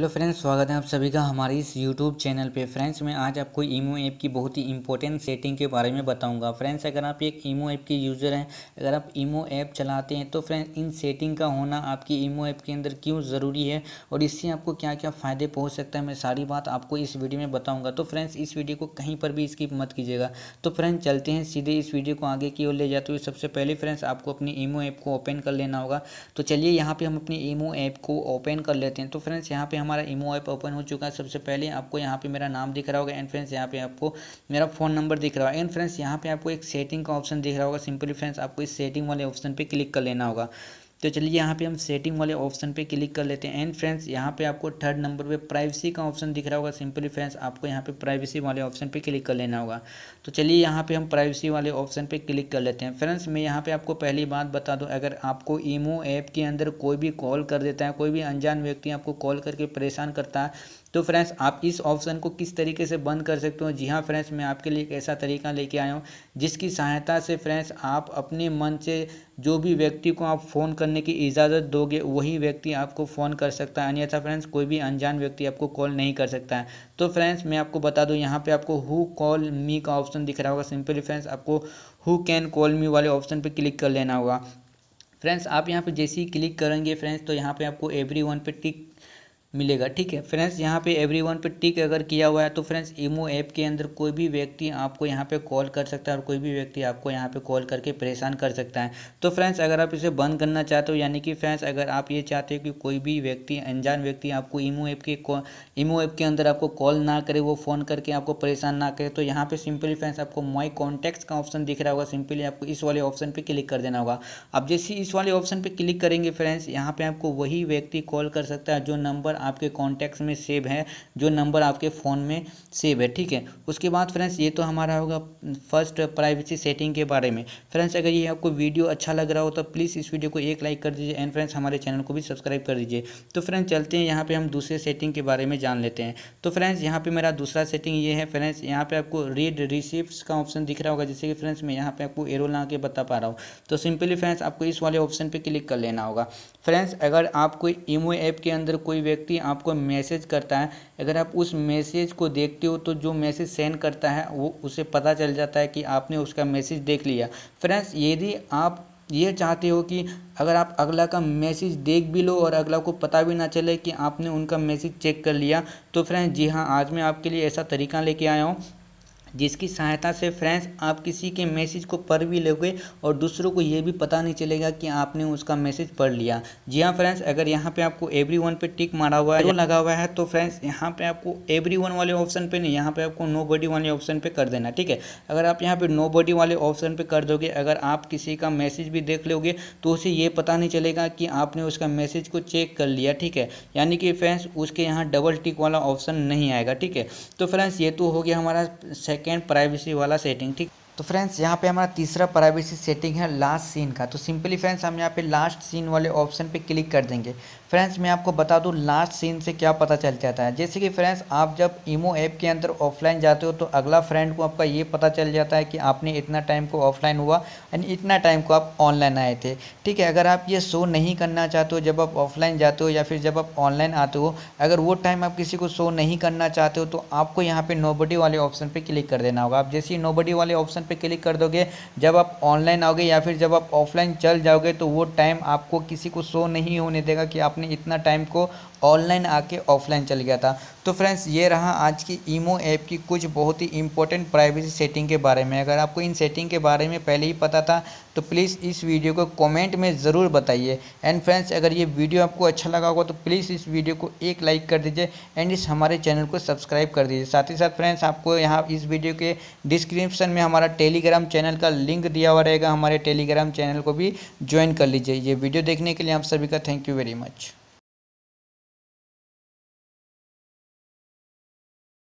hello friends स्वागत है आप सभी का हमारे इस यूट्यूब चैनल पे फ्रेंड्स मैं आज आपको ईमो ऐप की बहुत ही इंपॉर्टेंट सेटिंग के बारे में बताऊंगा फ्रेंड्स अगर आप एक ईमो ऐप के यूज़र हैं अगर आप ईमो ऐप चलाते हैं तो फ्रेंड्स इन सेटिंग का होना आपकी ईमो ऐप के अंदर क्यों ज़रूरी है और इससे आपको क्या क्या फ़ायदे पहुँच सकता है मैं सारी बात आपको इस वीडियो में बताऊँगा तो फ्रेंड्स इस वीडियो को कहीं पर भी स्किप मत कीजिएगा तो फ्रेंड्स चलते हैं सीधे इस वीडियो को आगे की ओर ले जाते हुए सबसे पहले फ्रेंड्स आपको अपनी ईमो ऐप को ओपन कर लेना होगा तो चलिए यहाँ पर हम अपनी ईमो ऐप को ओपन कर लेते हैं तो फ्रेंड्स यहाँ पर हम हमारा इमो ऐप ओपन हो चुका है सबसे पहले आपको यहाँ पे मेरा नाम दिख रहा होगा एंड फ्रेंड्स यहाँ पे आपको मेरा फ़ोन नंबर दिख रहा होगा एंड फ्रेंड्स यहाँ पे आपको एक सेटिंग का ऑप्शन दिख रहा होगा सिंपली फ्रेंड्स आपको इस सेटिंग वाले ऑप्शन पर क्लिक कर लेना होगा तो चलिए यहाँ पे हम सेटिंग वाले ऑप्शन पे क्लिक कर लेते हैं एंड फ्रेंड्स यहाँ पे आपको थर्ड नंबर पे प्राइवेसी का ऑप्शन दिख रहा होगा सिंपली फ्रेंड्स आपको यहाँ पे प्राइवेसी वाले ऑप्शन पे क्लिक कर लेना होगा तो चलिए यहाँ पे हम प्राइवेसी वाले ऑप्शन पे क्लिक कर लेते हैं फ्रेंड्स मैं यहाँ पे आपको पहली बात बता दूँ अगर आपको ईमो ऐप के अंदर कोई भी कॉल कर देता है कोई भी अनजान व्यक्ति आपको कॉल करके परेशान करता है तो फ्रेंड्स आप इस ऑप्शन को किस तरीके से बंद कर सकते हो जी हाँ फ्रेंड्स मैं आपके लिए एक ऐसा तरीका लेके आया हूँ जिसकी सहायता से फ्रेंड्स आप अपने मन से जो भी व्यक्ति को आप फ़ोन करने की इजाज़त दोगे वही व्यक्ति आपको फ़ोन कर सकता है अन्यथा फ्रेंड्स कोई भी अनजान व्यक्ति आपको कॉल नहीं कर सकता है तो फ्रेंड्स मैं आपको बता दूं यहाँ पे आपको हु कॉल मी का ऑप्शन दिख रहा होगा सिंपली फ्रेंड्स आपको हु कैन कॉल मी वाले ऑप्शन पर क्लिक कर लेना होगा फ्रेंड्स आप यहाँ पर जैसे ही क्लिक करेंगे फ्रेंड्स तो यहाँ पर आपको एवरी वन पर टिक मिलेगा ठीक है फ्रेंड्स यहाँ पे एवरी वन पे टिक अगर किया हुआ है तो फ्रेंड्स ईमो ऐप के अंदर कोई भी व्यक्ति आपको यहाँ पे कॉल कर सकता है और कोई भी व्यक्ति आपको यहाँ पे कॉल करके परेशान कर सकता है तो फ्रेंड्स अगर आप इसे बंद करना चाहते हो यानी कि फ्रेंड्स अगर आप ये चाहते हो कि कोई भी व्यक्ति अनजान व्यक्ति आपको ईमो ऐप के ईमो ऐप के अंदर आपको कॉल ना करे वो फ़ोन करके आपको परेशान ना करे तो यहाँ पर सिंपली फ्रेंड्स आपको माई कॉन्टैक्ट्स का ऑप्शन दिख रहा होगा सिंपली आपको इस वाले ऑप्शन पर क्लिक कर देना होगा आप जैसे इस वाले ऑप्शन पर क्लिक करेंगे फ्रेंड्स यहाँ पर आपको वही व्यक्ति कॉल कर सकता है जो नंबर आपके कॉन्टैक्ट्स में सेव है जो नंबर आपके फ़ोन में सेव है ठीक है उसके बाद फ्रेंड्स ये तो हमारा होगा फर्स्ट प्राइवेसी सेटिंग के बारे में फ्रेंड्स अगर ये आपको वीडियो अच्छा लग रहा हो तो प्लीज़ इस वीडियो को एक लाइक कर दीजिए एंड फ्रेंड्स हमारे चैनल को भी सब्सक्राइब कर दीजिए तो फ्रेंड्स चलते हैं यहाँ पर हम दूसरे सेटिंग के बारे में जान लेते हैं तो फ्रेंड्स यहाँ पर मेरा दूसरा सेटिंग ये है फ्रेंड्स यहाँ पर आपको रीड रिसिप्ट का ऑप्शन दिख रहा होगा जैसे कि फ्रेंड्स मैं यहाँ पर आपको एरो ला के बता पा रहा हूँ तो सिंपली फ्रेंड्स आपको इस वाले ऑप्शन पर क्लिक कर लेना होगा फ्रेंड्स अगर आप कोई ईमो ऐप के अंदर कोई व्यक्ति व्यक्ति आपको मैसेज करता है अगर आप उस मैसेज को देखते हो तो जो मैसेज सेंड करता है वो उसे पता चल जाता है कि आपने उसका मैसेज देख लिया फ्रेंड्स यदि आप ये चाहते हो कि अगर आप अगला का मैसेज देख भी लो और अगला को पता भी ना चले कि आपने उनका मैसेज चेक कर लिया तो फ्रेंड्स जी हाँ आज मैं आपके लिए ऐसा तरीका लेके आया हूँ जिसकी सहायता से फ्रेंड्स आप किसी के मैसेज को पढ़ भी लोगे और दूसरों को ये भी पता नहीं चलेगा कि आपने उसका मैसेज पढ़ लिया जी हाँ फ्रेंड्स अगर यहाँ पे आपको एवरी वन पे टिक मारा हुआ है लगा हुआ है तो फ्रेंड्स यहाँ पे आपको एवरी वन वाले ऑप्शन पे नहीं यहाँ पे आपको नो बॉडी वाले ऑप्शन पर कर देना ठीक है अगर आप यहाँ पर नो बॉडी वाले ऑप्शन पर कर दोगे अगर आप किसी का मैसेज भी देख लोगे तो उसे ये पता नहीं चलेगा कि आपने उसका मैसेज को चेक कर लिया ठीक है यानी कि फ्रेंड्स उसके यहाँ डबल टिक वाला ऑप्शन नहीं आएगा ठीक है तो फ्रेंड्स ये तो हो गया हमारा सेकेंड प्राइवेसी वाला सेटिंग ठीक तो फ्रेंड्स यहाँ पे हमारा तीसरा प्राइवेसी सेटिंग है लास्ट सीन का तो सिंपली फ्रेंड्स हम यहाँ पे लास्ट सीन वाले ऑप्शन पे क्लिक कर देंगे फ्रेंड्स मैं आपको बता दूँ लास्ट सीन से क्या पता चल जाता है जैसे कि फ्रेंड्स आप जब ईमो ऐप के अंदर ऑफलाइन जाते हो तो अगला फ्रेंड को आपका ये पता चल जाता है कि आपने इतना टाइम को ऑफलाइन हुआ एंड इतना टाइम को आप ऑनलाइन आए थे ठीक है अगर आप ये शो नहीं करना चाहते हो जब आप ऑफलाइन जाते हो या फिर जब आप ऑनलाइन आते हो अगर वो टाइम आप किसी को शो नहीं करना चाहते हो तो आपको यहाँ पर नोबडी वाले ऑप्शन पर क्लिक कर देना होगा आप जैसे ही नोबडी वाले ऑप्शन पे क्लिक कर दोगे जब आप ऑनलाइन आओगे या फिर जब आप ऑफलाइन चल जाओगे तो वो टाइम आपको किसी को शो नहीं होने देगा कि आपने इतना टाइम को ऑनलाइन आके ऑफलाइन चल गया था तो फ्रेंड्स ये रहा आज की ईमो ऐप की कुछ बहुत ही इंपॉर्टेंट प्राइवेसी सेटिंग के बारे में अगर आपको इन सेटिंग के बारे में पहले ही पता था तो प्लीज़ इस वीडियो को कमेंट में ज़रूर बताइए एंड फ्रेंड्स अगर ये वीडियो आपको अच्छा लगा होगा तो प्लीज़ इस वीडियो को एक लाइक कर दीजिए एंड इस हमारे चैनल को सब्सक्राइब कर दीजिए साथ ही साथ फ्रेंड्स आपको यहाँ इस वीडियो के डिस्क्रिप्शन में हमारा टेलीग्राम चैनल का लिंक दिया हुआ रहेगा हमारे टेलीग्राम चैनल को भी ज्वाइन कर लीजिए ये वीडियो देखने के लिए आप सभी का थैंक यू वेरी मच